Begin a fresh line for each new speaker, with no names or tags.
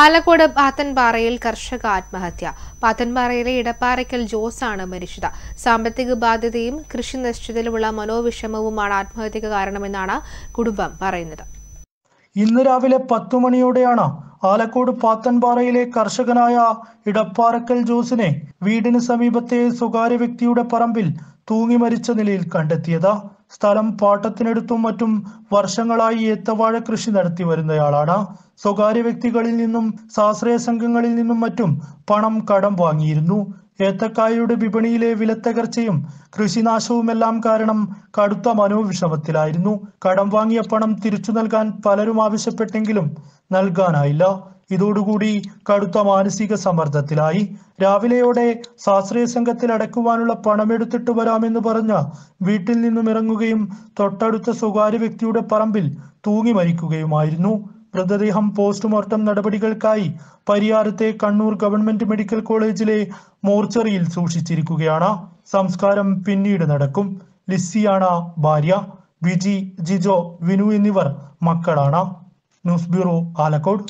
ആലക്കോട് പാത്തൻപാറയിൽ കർഷക ആത്മഹത്യ പാത്തൻപാറയിലെ ഇടപ്പാറയ്ക്കൽ ജോസാണ് മരിച്ചത് സാമ്പത്തിക ബാധ്യതയും കൃഷി നശിച്ചതിലുമുള്ള മനോവിഷമവുമാണ് ആത്മഹത്യക്ക് കാരണമെന്നാണ് കുടുംബം പറയുന്നത്
ഇന്ന് രാവിലെ പത്തു മണിയോടെയാണ് ആലക്കോട് പാത്തൻപാറയിലെ കർഷകനായ ഇടപ്പാറക്കൽ ജോസിനെ വീടിന് സമീപത്തെ സ്വകാര്യ വ്യക്തിയുടെ പറമ്പിൽ തൂങ്ങി മരിച്ച നിലയിൽ കണ്ടെത്തിയത് സ്ഥലം പാട്ടത്തിനെടുത്തും മറ്റും വർഷങ്ങളായി ഏത്തവാഴ കൃഷി നടത്തി വരുന്നയാളാണ് സ്വകാര്യ വ്യക്തികളിൽ നിന്നും സാശ്രയ സംഘങ്ങളിൽ നിന്നും മറ്റും പണം കടം വാങ്ങിയിരുന്നു ഏത്തക്കായയുടെ വിപണിയിലെ വിലത്തകർച്ചയും കൃഷിനാശവുമെല്ലാം കാരണം കടുത്ത മനോവിഷമത്തിലായിരുന്നു കടം വാങ്ങിയ പണം തിരിച്ചു നൽകാൻ പലരും ആവശ്യപ്പെട്ടെങ്കിലും നൽകാനായില്ല ഇതോടുകൂടി കടുത്ത മാനസിക സമ്മർദ്ദത്തിലായി രാവിലെയോടെ ശാസ്ത്രീയ സംഘത്തിൽ അടക്കുവാനുള്ള പണമെടുത്തിട്ട് വരാമെന്ന് പറഞ്ഞ വീട്ടിൽ നിന്നും ഇറങ്ങുകയും തൊട്ടടുത്ത സ്വകാര്യ വ്യക്തിയുടെ പറമ്പിൽ തൂങ്ങി മരിക്കുകയുമായിരുന്നു മൃതദേഹം പോസ്റ്റ്മോർട്ടം നടപടികൾക്കായി പരിയാരത്തെ കണ്ണൂർ ഗവൺമെന്റ് മെഡിക്കൽ കോളേജിലെ മോർച്ചറിയിൽ സൂക്ഷിച്ചിരിക്കുകയാണ് സംസ്കാരം പിന്നീട് നടക്കും ലിസിയാണ് ഭാര്യ ബിജി ജിജോ വിനു എന്നിവർ മക്കളാണ് ന്യൂസ് ബ്യൂറോ ആലക്കോട്